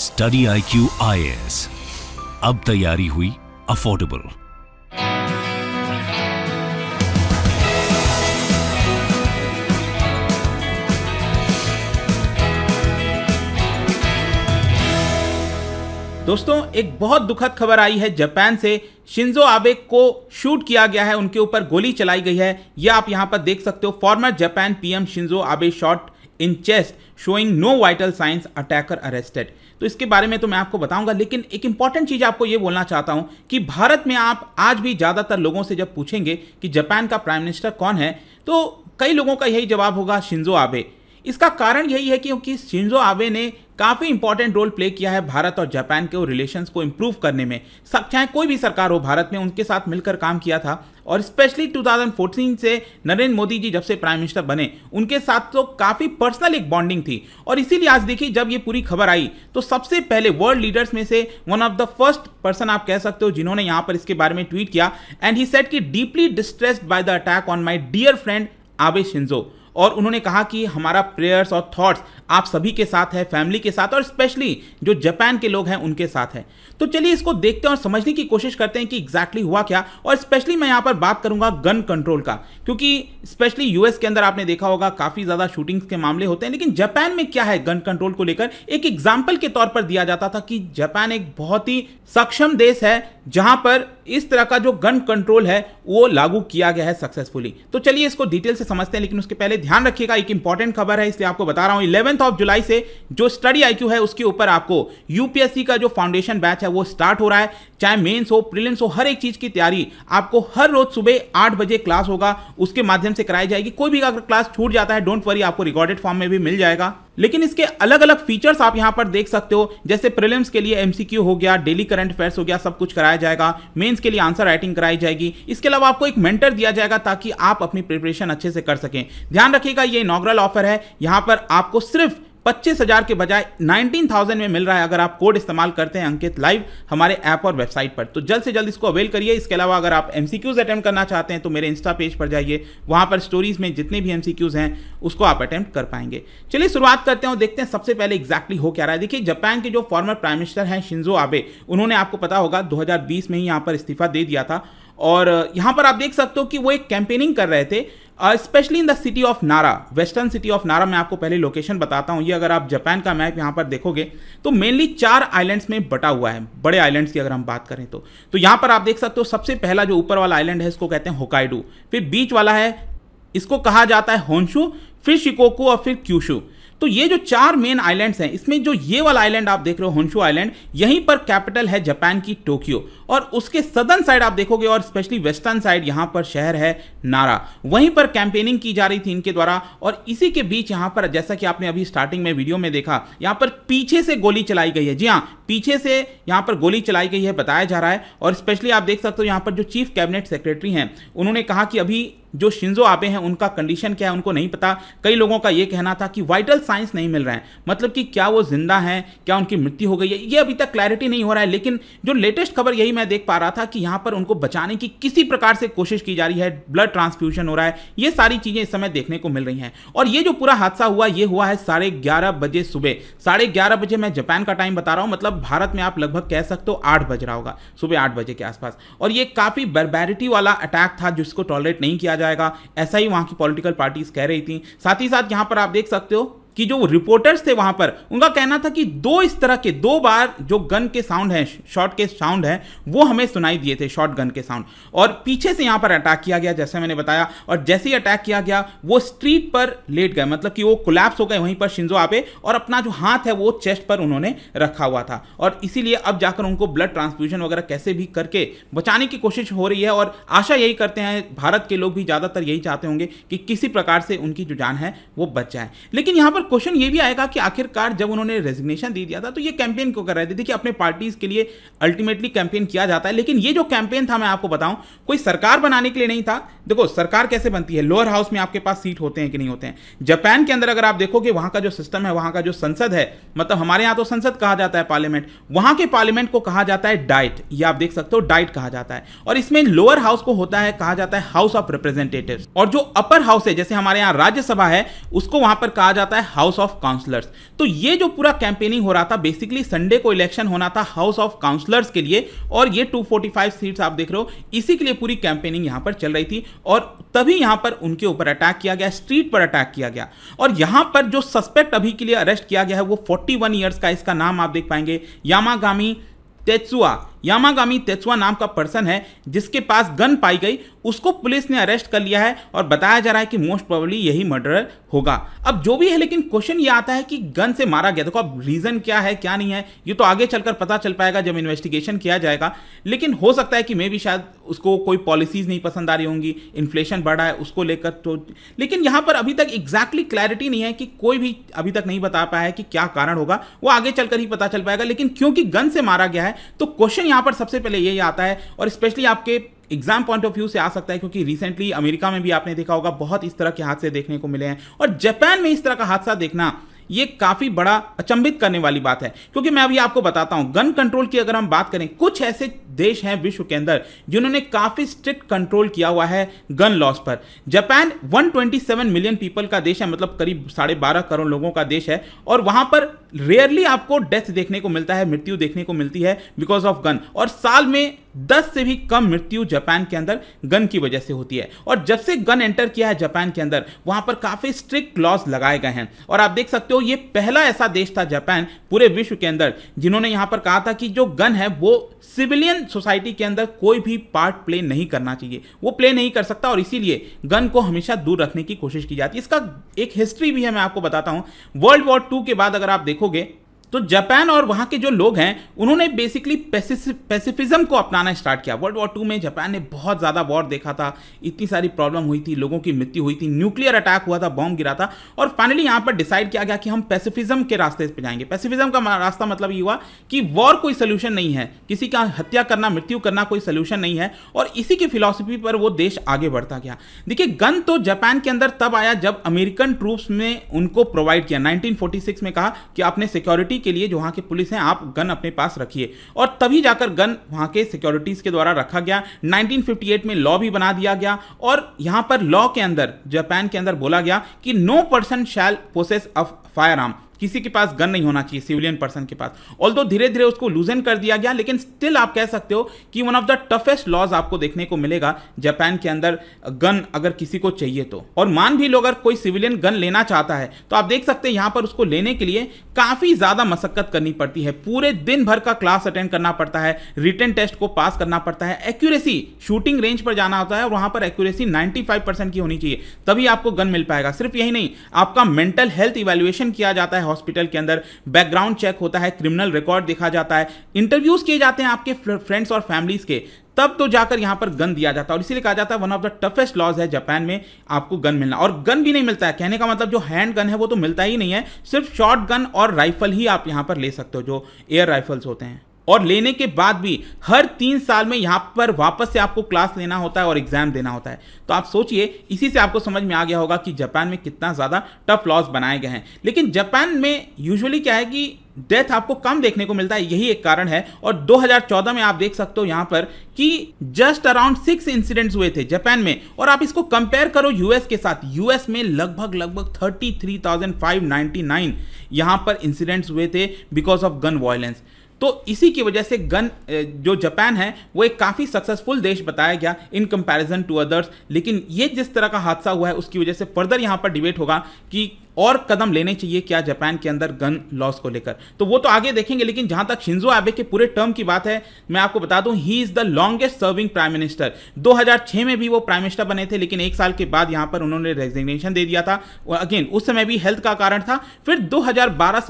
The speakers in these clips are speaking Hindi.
study I Q I S अब तैयारी हुई अफोर्डेबल दोस्तों एक बहुत दुखद खबर आई है जापान से शिंजो आबे को शूट किया गया है उनके ऊपर गोली चलाई गई है यह आप यहां पर देख सकते हो former Japan PM Shinzo Abe shot in chest showing no vital signs attacker arrested तो इसके बारे में तो मैं आपको बताऊंगा लेकिन एक इंपॉर्टेंट चीज़ आपको ये बोलना चाहता हूं कि भारत में आप आज भी ज़्यादातर लोगों से जब पूछेंगे कि जापान का प्राइम मिनिस्टर कौन है तो कई लोगों का यही जवाब होगा शिंजो आबे इसका कारण यही है क्योंकि शिंजो आबे ने काफ़ी इंपॉर्टेंट रोल प्ले किया है भारत और जापान के रिलेशन को इम्प्रूव करने में चाहे कोई भी सरकार हो भारत में उनके साथ मिलकर काम किया था और स्पेशली 2014 से नरेंद्र मोदी जी जब से प्राइम मिनिस्टर बने उनके साथ तो काफ़ी पर्सनल एक बॉन्डिंग थी और इसीलिए आज देखिए जब ये पूरी खबर आई तो सबसे पहले वर्ल्ड लीडर्स में से one of the first person आप कह सकते हो जिन्होंने यहाँ पर इसके बारे में ट्वीट किया एंड ही सेट कि deeply distressed by the attack on my dear friend Abe Shinzo और उन्होंने कहा कि हमारा प्रेयर्स और थॉट्स आप सभी के साथ है फैमिली के साथ और स्पेशली जो जापान के लोग हैं उनके साथ है तो चलिए इसको देखते हैं और समझने की कोशिश करते हैं कि एग्जैक्टली हुआ क्या और स्पेशली मैं यहाँ पर बात करूंगा गन कंट्रोल का क्योंकि स्पेशली यूएस के अंदर आपने देखा होगा काफी ज्यादा शूटिंग्स के मामले होते हैं लेकिन जापान में क्या है गन कंट्रोल को लेकर एक एग्जाम्पल के तौर पर दिया जाता था कि जापान एक बहुत ही सक्षम देश है जहां पर इस तरह का जो गन कंट्रोल है वो लागू किया गया है सक्सेसफुली तो चलिए इसको डिटेल से समझते हैं लेकिन उसके पहले ध्यान रखिएगा एक इंपॉर्टेंट खबर है इसलिए आपको बता रहा हूं इलेवन सेवन्थ ऑफ जुलाई से जो स्टडी आई है उसके ऊपर आपको यूपीएससी का जो फाउंडेशन बैच है वो स्टार्ट हो रहा है चाहे मेन्स हो प्रिलिम्स हो हर एक चीज़ की तैयारी आपको हर रोज सुबह आठ बजे क्लास होगा उसके माध्यम से कराई जाएगी कोई भी अगर क्लास छूट जाता है डोंट वरी आपको रिकॉर्डेड फॉर्म में भी मिल जाएगा लेकिन इसके अलग अलग फीचर्स आप यहां पर देख सकते हो जैसे प्रेलिम्स के लिए एमसीक्यू हो गया डेली करंट अफेयर्स हो गया सब कुछ कराया जाएगा मेंस के लिए आंसर राइटिंग कराई जाएगी इसके अलावा आपको एक मेंटर दिया जाएगा ताकि आप अपनी प्रिपरेशन अच्छे से कर सकें ध्यान रखिएगा ये इनग्रल ऑफर है यहां पर आपको सिर्फ पच्चीस हजार के बजाय नाइनटीन थाउजेंड में मिल रहा है अगर आप कोड इस्तेमाल करते हैं अंकित लाइव हमारे ऐप और वेबसाइट पर तो जल्द से जल्द इसको अवेल करिए इसके अलावा अगर आप एम सी क्यूज अटैम्प्ट करना चाहते हैं तो मेरे इंस्टा पेज पर जाइए वहां पर स्टोरीज में जितने भी एम सी क्यूज हैं उसको आप अटैम्प्ट कर पाएंगे चलिए शुरुआत करते हैं और देखते हैं सबसे पहले एक्जैक्टली हो क्या रहा है देखिए जापान के जो फॉर्मर प्राइम मिनिस्टर हैं शिंजो आबे उन्होंने आपको पता होगा दो में ही यहाँ पर इस्तीफा दे दिया था और यहाँ पर आप देख सकते हो कि वो एक कैंपेनिंग कर रहे थे specially in the city of Nara western city of Nara मैं आपको पहले लोकेशन बताता हूँ ये अगर आप जापान का मैप यहाँ पर देखोगे तो मेनली चार आइलैंड्स में बटा हुआ है बड़े आइलैंड्स की अगर हम बात करें तो तो यहाँ पर आप देख सकते हो सबसे पहला जो ऊपर वाला आइलैंड है इसको कहते हैं होकाइडू फिर बीच वाला है इसको कहा जाता है होंशू फिर शिकोकू और फिर क्यूशू तो ये जो चार मेन आइलैंड्स हैं इसमें जो ये वाला आइलैंड आप देख रहे हो आइलैंड यहीं पर कैपिटल है जापान की टोक्यो और उसके सदर्न साइड आप देखोगे और स्पेशली वेस्टर्न साइड यहां पर शहर है नारा वहीं पर कैंपेनिंग की जा रही थी इनके द्वारा और इसी के बीच यहां पर जैसा कि आपने अभी स्टार्टिंग में वीडियो में देखा यहां पर पीछे से गोली चलाई गई है जी हाँ पीछे से यहां पर गोली चलाई गई है बताया जा रहा है और स्पेशली आप देख सकते हो यहां पर जो चीफ कैबिनेट सेक्रेटरी हैं उन्होंने कहा कि अभी जो शिंजो आबे हैं उनका कंडीशन क्या है उनको नहीं पता कई लोगों का यह कहना था कि वाइटल साइंस नहीं मिल रहा है मतलब कि क्या वो जिंदा हैं क्या उनकी मृत्यु हो गई है ये अभी तक क्लैरिटी नहीं हो रहा है लेकिन जो लेटेस्ट खबर यही मैं देख पा रहा था कि यहाँ पर उनको बचाने की किसी प्रकार से कोशिश की जा रही है ब्लड ट्रांसफ्यूजन हो रहा है ये सारी चीज़ें इस समय देखने को मिल रही हैं और ये जो पूरा हादसा हुआ ये हुआ है साढ़े ग्यारह बजे सुबह साढ़े ग्यारह बजे मैं जापान का टाइम बता रहा हूँ मतलब भारत में आप लगभग कह सकते हो आठ बज रहा होगा सुबह आठ बजे के आसपास और ये काफ़ी बर्बैरिटी वाला अटैक था जिसको टॉलरेट नहीं किया जाएगा ऐसा ही वहाँ की पॉलिटिकल पार्टीज कह रही थी साथ ही साथ यहाँ पर आप देख सकते हो कि जो रिपोर्टर्स थे वहां पर उनका कहना था कि दो इस तरह के दो बार जो गन के साउंड हैं शॉट के साउंड हैं वो हमें सुनाई दिए थे शॉट गन के साउंड और पीछे से यहां पर अटैक किया गया जैसे मैंने बताया और जैसे ही अटैक किया गया वो स्ट्रीट पर लेट गए मतलब कि वो कोलैप्स हो गए वहीं पर शिंजो आपे और अपना जो हाथ है वो चेस्ट पर उन्होंने रखा हुआ था और इसीलिए अब जाकर उनको ब्लड ट्रांसफ्यूजन वगैरह कैसे भी करके बचाने की कोशिश हो रही है और आशा यही करते हैं भारत के लोग भी ज़्यादातर यही चाहते होंगे कि किसी प्रकार से उनकी जो जान है वो बच जाए लेकिन यहां पर पर क्वेश्चन ये भी आएगा कि आखिरकार जब उन्होंने रेजिग्नेशन दे दिया था तो ये कैंपेन क्यों कर रहे थे देखिए अपने पार्टीज के लिए अल्टीमेटली कैंपेन किया जाता है लेकिन ये जो कैंपेन था मैं आपको बताऊं कोई सरकार बनाने के लिए नहीं था देखो सरकार कैसे बनती है लोअर हाउस में आपके पास सीट होते हैं कि नहीं होते हैं जापान के अंदर अगर आप देखोगे वहां का जो सिस्टम है वहां का जो संसद है मतलब हमारे यहाँ तो संसद कहा जाता है पार्लियामेंट वहां के पार्लियामेंट को कहा जाता है डाइट ये आप देख सकते हो डाइट कहा जाता है और इसमें लोअर हाउस को होता है कहा जाता है हाउस ऑफ रिप्रेजेंटेटिव और जो अपर हाउस है जैसे हमारे यहाँ राज्यसभा है उसको वहां पर कहा जाता है हाउस ऑफ काउंसलर्स तो ये जो पूरा कैंपेनिंग हो रहा था बेसिकली संडे को इलेक्शन होना था हाउस ऑफ काउंसलर्स के लिए और ये 245 सीट्स आप देख रहे हो इसी के लिए पूरी कैंपेनिंग यहां पर चल रही थी और तभी यहां पर उनके ऊपर अटैक किया गया स्ट्रीट पर अटैक किया गया और यहां पर जो सस्पेक्ट अभी के लिए अरेस्ट किया गया है वो फोर्टी वन ईयर्स का इसका नाम आप देख पाएंगे यामागामी तेचुआ यामागामी तेचुआ नाम का पर्सन है जिसके पास गन पाई गई उसको पुलिस ने अरेस्ट कर लिया है और बताया जा रहा है कि मोस्ट प्रोबेबली यही मर्डर होगा अब जो भी है लेकिन क्वेश्चन ये आता है कि गन से मारा गया देखो तो अब रीजन क्या है क्या नहीं है ये तो आगे चलकर पता चल पाएगा जब इन्वेस्टिगेशन किया जाएगा लेकिन हो सकता है कि मे भी शायद उसको कोई पॉलिसीज नहीं पसंद आ रही होंगी इन्फ्लेशन बढ़ा है उसको लेकर तो लेकिन यहां पर अभी तक एग्जैक्टली क्लैरिटी नहीं है कि कोई भी अभी तक नहीं बता पाया है कि क्या कारण होगा वो आगे चलकर ही पता चल पाएगा लेकिन क्योंकि गन से मारा गया है तो क्वेश्चन यहां पर सबसे पहले यही आता है और स्पेशली आपके एग्जाम पॉइंट ऑफ व्यू से आ सकता है क्योंकि रिसेंटली अमेरिका में भी आपने देखा होगा बहुत इस तरह के हादसे देखने को मिले हैं और जापान में इस तरह का हादसा देखना ये काफी बड़ा अचंभित करने वाली बात है क्योंकि मैं अभी आपको बताता हूं गन कंट्रोल की अगर हम बात करें कुछ ऐसे देश हैं विश्व के अंदर जिन्होंने काफी स्ट्रिक्ट कंट्रोल किया हुआ है गन लॉस पर जापान 127 मिलियन पीपल का देश है मतलब करीब साढ़े बारह करोड़ लोगों का देश है और वहां पर रेयरली आपको डेथ देखने को मिलता है मृत्यु देखने को मिलती है बिकॉज ऑफ गन और साल में दस से भी कम मृत्यु जापान के अंदर गन की वजह से होती है और जब से गन एंटर किया है जापान के अंदर वहां पर काफी स्ट्रिक्ट लॉज लगाए गए हैं और आप देख सकते हो ये पहला ऐसा देश था जापान पूरे विश्व के अंदर जिन्होंने यहां पर कहा था कि जो गन है वो सिविलियन सोसाइटी के अंदर कोई भी पार्ट प्ले नहीं करना चाहिए वो प्ले नहीं कर सकता और इसीलिए गन को हमेशा दूर रखने की कोशिश की जाती है इसका एक हिस्ट्री भी है मैं आपको बताता हूं वर्ल्ड वॉर टू के बाद अगर आप देखोगे तो जापान और वहाँ के जो लोग हैं उन्होंने बेसिकली पैसिफिज्म को अपनाना स्टार्ट किया वर्ल्ड वॉर टू में जापान ने बहुत ज़्यादा वॉर देखा था इतनी सारी प्रॉब्लम हुई थी लोगों की मृत्यु हुई थी न्यूक्लियर अटैक हुआ था बॉम्ब गिरा था और फाइनली यहाँ पर डिसाइड किया गया कि हम पैसिफिज्म के रास्ते पर जाएंगे पैसिफिज्म का रास्ता मतलब ये हुआ कि वॉर कोई सोल्यूशन नहीं है किसी का हत्या करना मृत्यु करना कोई सोल्यूशन नहीं है और इसी की फिलॉसफी पर वो देश आगे बढ़ता गया देखिए गन तो जापान के अंदर तब आया जब अमेरिकन ट्रूप्स ने उनको प्रोवाइड किया नाइनटीन में कहा कि आपने सिक्योरिटी के लिए जो वहाँ के पुलिस हैं आप गन अपने पास रखिए और तभी जाकर गन वहाँ के सिक्योरिटीज़ के द्वारा रखा गया 1958 में लॉ भी बना दिया गया और यहाँ पर लॉ के अंदर जापान के अंदर बोला गया कि no person shall possess of firearm किसी के पास गन नहीं होना चाहिए सिविलियन पर्सन के पास ऑल धीरे धीरे उसको लूजन कर दिया गया लेकिन स्टिल आप कह सकते हो कि one of the toughest laws आपको देखने को मिलेगा जापान के अंदर गन अगर किसी को चाहिए तो और मान भी लो अगर कोई सिविलियन गन लेना चाहता है तो आप देख सकते हैं यहाँ पर उसको लेने के लिए काफ़ी ज़्यादा मशक्क़त करनी पड़ती है पूरे दिन भर का क्लास अटेंड करना पड़ता है रिटर्न टेस्ट को पास करना पड़ता है एक्यूरेसी शूटिंग रेंज पर जाना होता है और वहां पर एक्यूरेसी 95 परसेंट की होनी चाहिए तभी आपको गन मिल पाएगा सिर्फ यही नहीं आपका मेंटल हेल्थ इवेल्युएशन किया जाता है हॉस्पिटल के अंदर बैकग्राउंड चेक होता है क्रिमिनल रिकॉर्ड देखा जाता है इंटरव्यूज किए जाते हैं आपके फ्रेंड्स और फैमिलीज के तब तो जाकर यहां पर गन दिया जाता है और इसीलिए कहा जाता है one of the toughest laws है जापान में आपको गन मिलना और गन भी नहीं मिलता है कहने का मतलब जो हैंड गन है वो तो मिलता ही नहीं है सिर्फ शॉर्ट गन और राइफल ही आप यहां पर ले सकते हो जो एयर राइफल्स होते हैं और लेने के बाद भी हर तीन साल में यहाँ पर वापस से आपको क्लास लेना होता है और एग्जाम देना होता है तो आप सोचिए इसी से आपको समझ में आ गया होगा कि जापान में कितना ज़्यादा टफ लॉस बनाए गए हैं लेकिन जापान में यूजुअली क्या है कि डेथ आपको कम देखने को मिलता है यही एक कारण है और 2014 में आप देख सकते हो यहां पर कि जस्ट अराउंड सिक्स इंसिडेंट्स हुए थे जापान में और आप इसको कंपेयर करो यूएस के साथ यूएस में लगभग लगभग 33,599 यहां पर इंसिडेंट्स हुए थे बिकॉज ऑफ गन वायलेंस तो इसी की वजह से गन जो जापान है वो एक काफ़ी सक्सेसफुल देश बताया गया इन कंपैरिजन टू अदर्स लेकिन ये जिस तरह का हादसा हुआ है उसकी वजह से फर्दर यहाँ पर डिबेट होगा कि और कदम लेने चाहिए क्या जापान के अंदर गन लॉस को लेकर तो वो तो आगे देखेंगे लेकिन जहां तक शिंजो आबे के पूरे टर्म की बात है मैं आपको बता दूं he is the longest serving prime minister 2006 में भी वो प्राइम मिनिस्टर बने थे लेकिन एक साल के बाद यहां पर उन्होंने रेजिग्नेशन दे दिया था अगेन उस समय भी हेल्थ का कारण था फिर दो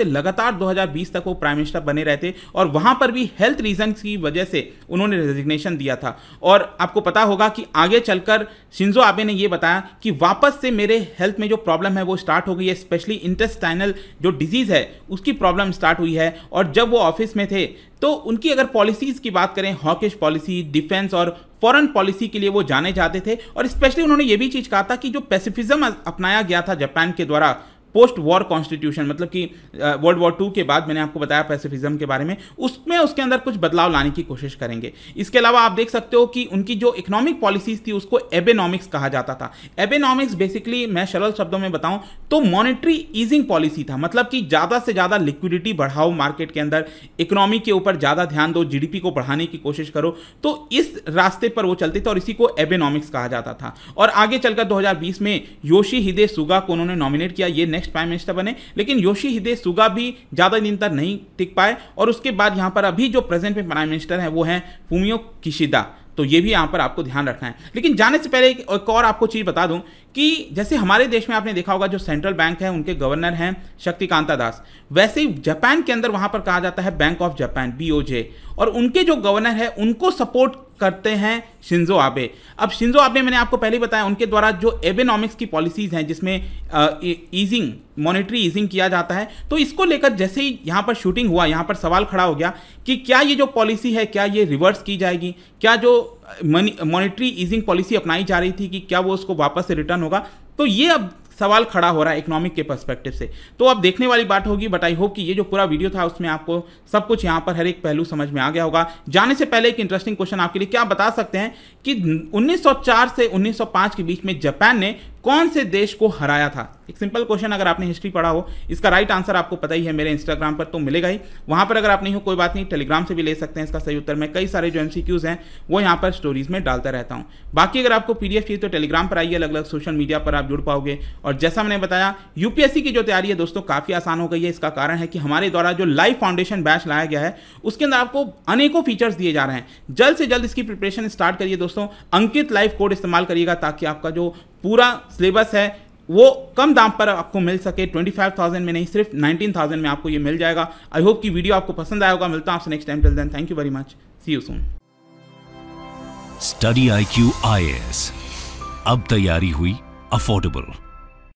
से लगातार दो तक वो प्राइम मिनिस्टर बने थे और वहां पर भी हेल्थ रीजन की वजह से उन्होंने रेजिग्नेशन दिया था और आपको पता होगा कि आगे चलकर शिंजो आबे ने यह बताया कि वापस से मेरे हेल्थ में जो प्रॉब्लम है वो स्टार्ट हो गई है स्पेशली इंटेस्टाइनल जो डिजीज़ है उसकी प्रॉब्लम स्टार्ट हुई है और जब वो ऑफिस में थे तो उनकी अगर पॉलिसीज़ की बात करें हॉकिश पॉलिसी डिफेंस और फॉरेन पॉलिसी के लिए वो जाने जाते थे और स्पेशली उन्होंने ये भी चीज़ कहा था कि जो पैसिफिज्म अपनाया गया था जापान के द्वारा पोस्ट वॉर कॉन्स्टिट्यूशन मतलब कि वर्ल्ड वॉर टू के बाद मैंने आपको बताया पैसिफिज्म के बारे में उसमें उसके अंदर कुछ बदलाव लाने की कोशिश करेंगे इसके अलावा आप देख सकते हो कि उनकी जो इकोनॉमिक पॉलिसीज थी उसको एबेनॉमिक्स कहा जाता था एबेनॉमिक्स बेसिकली मैं सरल शब्दों में बताऊं तो मॉनिटरी ईजिंग पॉलिसी था मतलब कि ज़्यादा से ज़्यादा लिक्विडिटी बढ़ाओ मार्केट के अंदर इकोनॉमी के ऊपर ज़्यादा ध्यान दो जी को बढ़ाने की कोशिश करो तो इस रास्ते पर वो चलते थे और इसी को एबेनॉमिक्स कहा जाता था और आगे चलकर दो में योशी हिदे सुगा को उन्होंने नॉमिनेट किया ये नेक्स्ट प्राइम मिनिस्टर बने लेकिन योशी हिदे सुगा भी ज़्यादा दिन तक नहीं टिक पाए और उसके बाद यहाँ पर अभी जो प्रेजेंट में प्राइम मिनिस्टर हैं वो हैं फूमियो किशिदा तो ये भी यहाँ पर आपको ध्यान रखना है लेकिन जाने से पहले एक और आपको चीज़ बता दूं कि जैसे हमारे देश में आपने देखा होगा जो सेंट्रल बैंक है उनके गवर्नर हैं शक्तिकांता दास वैसे ही जापान के अंदर वहाँ पर कहा जाता है बैंक ऑफ जापान बी और उनके जो गवर्नर है उनको सपोर्ट करते हैं शिंजो आबे अब शिंजो आबे मैंने आपको पहले बताया उनके द्वारा जो एबेनॉमिक्स की पॉलिसीज़ हैं जिसमें ईजिंग मॉनेटरी ईजिंग किया जाता है तो इसको लेकर जैसे ही यहाँ पर शूटिंग हुआ यहाँ पर सवाल खड़ा हो गया कि क्या ये जो पॉलिसी है क्या ये रिवर्स की जाएगी क्या जो मनी मॉनिटरी ईजिंग पॉलिसी अपनाई जा रही थी कि क्या वो उसको वापस से रिटर्न होगा तो ये अब सवाल खड़ा हो रहा है इकोनॉमिक के पर्सपेक्टिव से तो अब देखने वाली बात होगी बट आई होप कि ये जो पूरा वीडियो था उसमें आपको सब कुछ यहाँ पर हर एक पहलू समझ में आ गया होगा जाने से पहले एक इंटरेस्टिंग क्वेश्चन आपके लिए क्या बता सकते हैं कि 1904 से 1905 के बीच में जापान ने कौन से देश को हराया था एक सिंपल क्वेश्चन अगर आपने हिस्ट्री पढ़ा हो इसका राइट आंसर आपको पता ही है मेरे इंस्टाग्राम पर तो मिलेगा ही वहां पर अगर आप नहीं हो कोई बात नहीं टेलीग्राम से भी ले सकते हैं इसका सही उत्तर मैं कई सारे जो एमसीक्यूज हैं वो यहाँ पर स्टोरीज में डालता रहता हूँ बाकी अगर आपको पीडीएफ चाहिए तो टेलीग्राम पर आइए अलग अलग सोशल मीडिया पर आप जुड़ पाओगे और जैसा मैंने बताया यूपीएससी की जो तैयारी है दोस्तों काफी आसान हो गई है इसका कारण है कि हमारे द्वारा जो लाइव फाउंडेशन बैच लाया गया है उसके अंदर आपको अनेकों फीचर्स दिए जा रहे हैं जल्द से जल्द इसकी प्रिपरेशन स्टार्ट करिए दोस्तों अंकित लाइव कोड इस्तेमाल करिएगा ताकि आपका जो पूरा सिलेबस है वो कम दाम पर आपको मिल सके 25,000 में नहीं सिर्फ 19,000 में आपको ये मिल जाएगा आई होप कि वीडियो आपको पसंद आएगा मिलता हूं आपसे next time till then thank you very much see you soon study I Q I S अब तैयारी हुई अफोर्डेबल